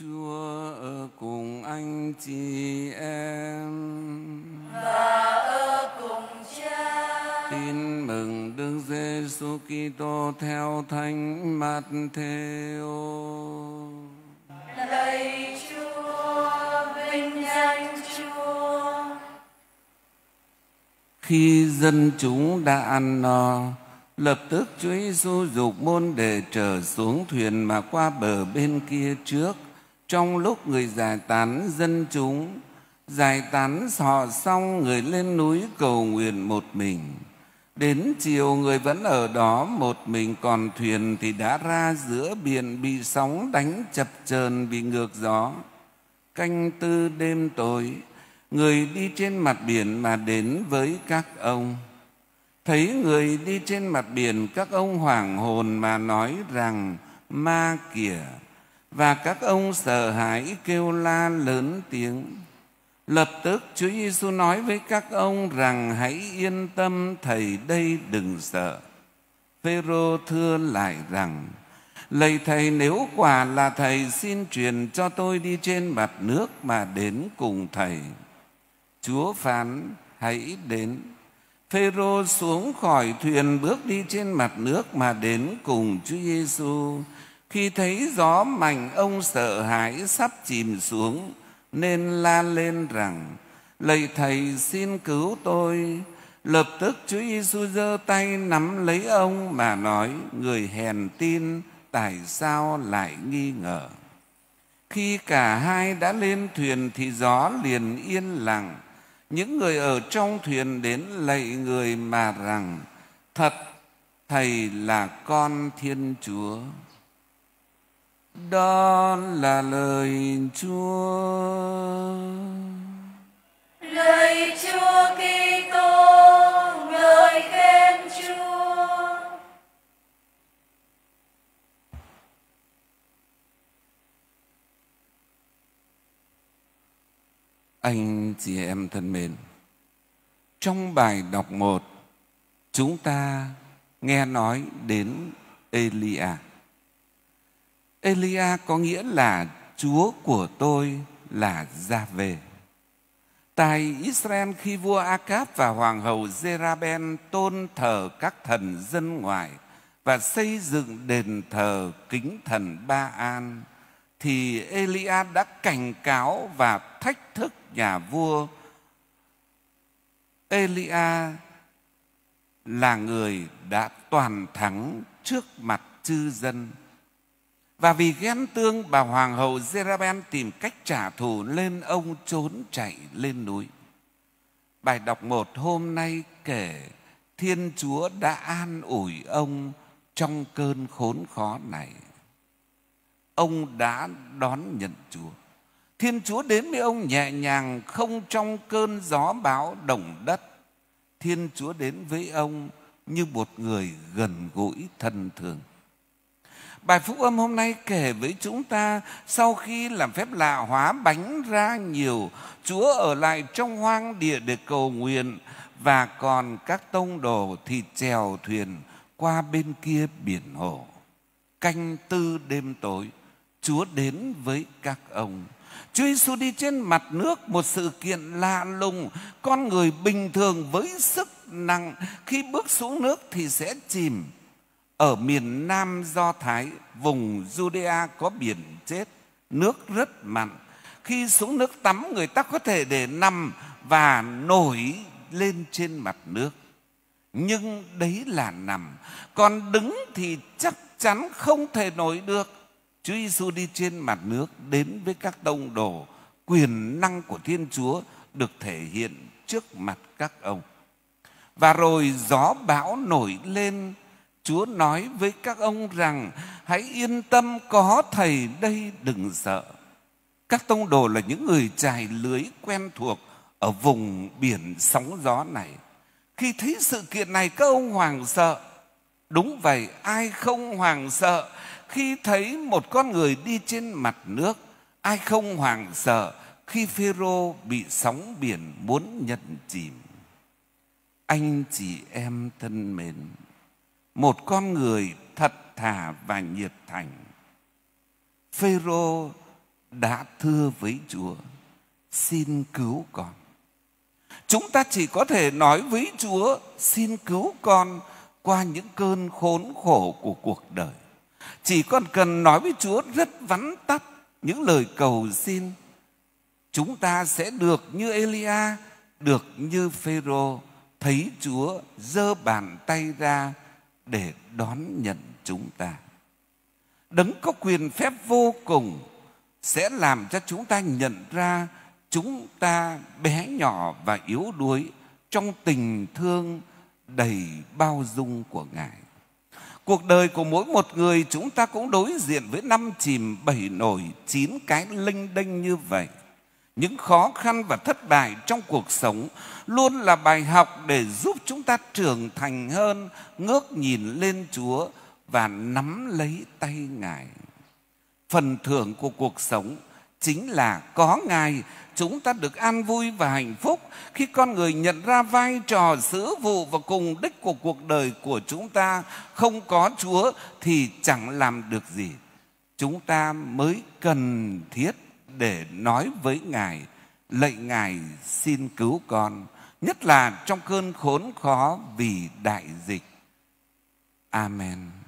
Chúa ở cùng anh chị em và ở cùng cha. Tin mừng Đức Giêsu Kitô theo Thánh matthew Lạy Chúa, vinh danh Chúa. Khi dân chúng đã ăn no, lập tức Chúa Giêsu dục môn để trở xuống thuyền mà qua bờ bên kia trước trong lúc người giải tán dân chúng giải tán họ xong người lên núi cầu nguyện một mình đến chiều người vẫn ở đó một mình còn thuyền thì đã ra giữa biển bị sóng đánh chập chờn bị ngược gió canh tư đêm tối người đi trên mặt biển mà đến với các ông thấy người đi trên mặt biển các ông hoảng hồn mà nói rằng ma kìa và các ông sợ hãi kêu la lớn tiếng. Lập tức Chúa Giêsu nói với các ông rằng hãy yên tâm thầy đây đừng sợ. Phêrô thưa lại rằng Lạy Thầy nếu quả là Thầy xin truyền cho tôi đi trên mặt nước mà đến cùng Thầy. Chúa phán hãy đến. Phêrô xuống khỏi thuyền bước đi trên mặt nước mà đến cùng Chúa Giêsu. Khi thấy gió mạnh ông sợ hãi sắp chìm xuống nên la lên rằng Lạy Thầy xin cứu tôi. Lập tức Chúa Giêsu giơ tay nắm lấy ông mà nói Người hèn tin tại sao lại nghi ngờ. Khi cả hai đã lên thuyền thì gió liền yên lặng. Những người ở trong thuyền đến lạy người mà rằng Thật Thầy là con Thiên Chúa đó là lời Chúa. Lời Chúa Kitô, ngợi khen Chúa. Anh chị em thân mến, trong bài đọc một chúng ta nghe nói đến Elia. Elia có nghĩa là Chúa của tôi là ra về. Tại Israel khi vua Acap và hoàng hậu Zeraben tôn thờ các thần dân ngoại và xây dựng đền thờ kính thần Ba An thì Elia đã cảnh cáo và thách thức nhà vua. Elia là người đã toàn thắng trước mặt chư dân và vì ghen tương, bà hoàng hậu Zerabel tìm cách trả thù lên ông trốn chạy lên núi. Bài đọc một hôm nay kể Thiên Chúa đã an ủi ông trong cơn khốn khó này. Ông đã đón nhận Chúa. Thiên Chúa đến với ông nhẹ nhàng không trong cơn gió bão đồng đất. Thiên Chúa đến với ông như một người gần gũi thân thường. Bài phúc âm hôm nay kể với chúng ta sau khi làm phép lạ hóa bánh ra nhiều, Chúa ở lại trong hoang địa để cầu nguyện và còn các tông đồ thì chèo thuyền qua bên kia biển hồ. Canh tư đêm tối, Chúa đến với các ông. Chúa Giêsu đi trên mặt nước một sự kiện lạ lùng, con người bình thường với sức nặng khi bước xuống nước thì sẽ chìm ở miền Nam Do Thái, vùng Judea có biển chết, nước rất mặn. Khi xuống nước tắm, người ta có thể để nằm và nổi lên trên mặt nước. Nhưng đấy là nằm, còn đứng thì chắc chắn không thể nổi được. Chúa Giêsu đi trên mặt nước đến với các đông đồ, quyền năng của Thiên Chúa được thể hiện trước mặt các ông. Và rồi gió bão nổi lên Chúa nói với các ông rằng hãy yên tâm có thầy đây đừng sợ. Các tông đồ là những người trải lưới quen thuộc ở vùng biển sóng gió này. Khi thấy sự kiện này các ông hoàng sợ. Đúng vậy, ai không hoàng sợ khi thấy một con người đi trên mặt nước, ai không hoàng sợ khi Phêrô bị sóng biển muốn nhận chìm. Anh chị em thân mến, một con người thật thà và nhiệt thành. Phêrô đã thưa với Chúa, xin cứu con. Chúng ta chỉ có thể nói với Chúa, xin cứu con qua những cơn khốn khổ của cuộc đời. Chỉ còn cần nói với Chúa rất vắn tắt những lời cầu xin. Chúng ta sẽ được như Elia, được như Phêrô thấy Chúa giơ bàn tay ra để đón nhận chúng ta. Đấng có quyền phép vô cùng sẽ làm cho chúng ta nhận ra chúng ta bé nhỏ và yếu đuối trong tình thương đầy bao dung của Ngài. Cuộc đời của mỗi một người chúng ta cũng đối diện với năm chìm bảy nổi, chín cái linh đinh như vậy những khó khăn và thất bại trong cuộc sống luôn là bài học để giúp chúng ta trưởng thành hơn, ngước nhìn lên Chúa và nắm lấy tay Ngài. Phần thưởng của cuộc sống chính là có Ngài chúng ta được an vui và hạnh phúc khi con người nhận ra vai trò sứ vụ và cùng đích của cuộc đời của chúng ta không có Chúa thì chẳng làm được gì. Chúng ta mới cần thiết để nói với Ngài, lạy Ngài xin cứu con, nhất là trong cơn khốn khó vì đại dịch. Amen.